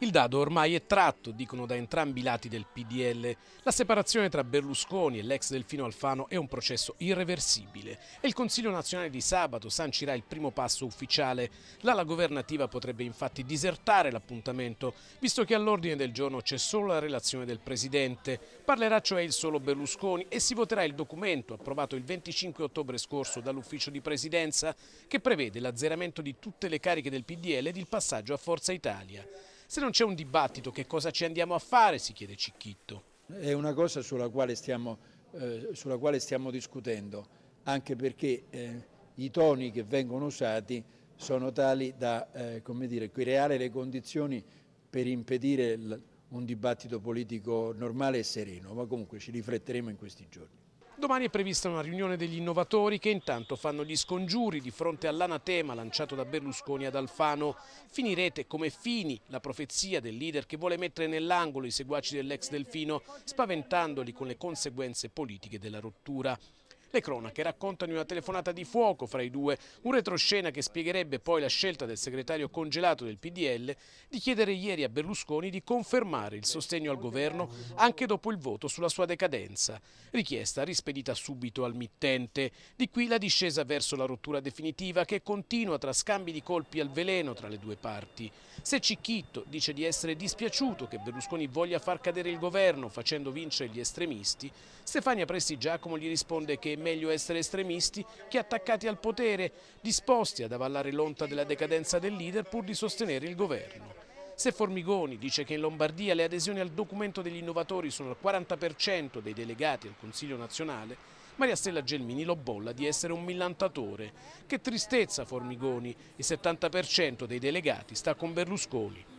Il dado ormai è tratto, dicono da entrambi i lati del PDL. La separazione tra Berlusconi e l'ex Delfino Alfano è un processo irreversibile e il Consiglio nazionale di sabato sancirà il primo passo ufficiale. L'ala governativa potrebbe infatti disertare l'appuntamento, visto che all'ordine del giorno c'è solo la relazione del Presidente. Parlerà cioè il solo Berlusconi e si voterà il documento approvato il 25 ottobre scorso dall'ufficio di Presidenza che prevede l'azzeramento di tutte le cariche del PDL ed il passaggio a Forza Italia. Se non c'è un dibattito che cosa ci andiamo a fare, si chiede Cicchitto. È una cosa sulla quale stiamo, eh, sulla quale stiamo discutendo, anche perché eh, i toni che vengono usati sono tali da eh, dire, creare le condizioni per impedire un dibattito politico normale e sereno, ma comunque ci rifletteremo in questi giorni. Domani è prevista una riunione degli innovatori che intanto fanno gli scongiuri di fronte all'anatema lanciato da Berlusconi ad Alfano. Finirete come Fini, la profezia del leader che vuole mettere nell'angolo i seguaci dell'ex Delfino, spaventandoli con le conseguenze politiche della rottura. Le cronache raccontano una telefonata di fuoco fra i due, un retroscena che spiegherebbe poi la scelta del segretario congelato del PDL di chiedere ieri a Berlusconi di confermare il sostegno al governo anche dopo il voto sulla sua decadenza, richiesta rispedita subito al mittente. Di qui la discesa verso la rottura definitiva che continua tra scambi di colpi al veleno tra le due parti. Se Cicchitto dice di essere dispiaciuto che Berlusconi voglia far cadere il governo facendo vincere gli estremisti, Stefania Presti Giacomo gli risponde che meglio essere estremisti che attaccati al potere, disposti ad avallare l'onta della decadenza del leader pur di sostenere il governo. Se Formigoni dice che in Lombardia le adesioni al documento degli innovatori sono al 40% dei delegati al Consiglio nazionale, Maria Stella Gelmini lo bolla di essere un millantatore. Che tristezza Formigoni, il 70% dei delegati sta con Berlusconi.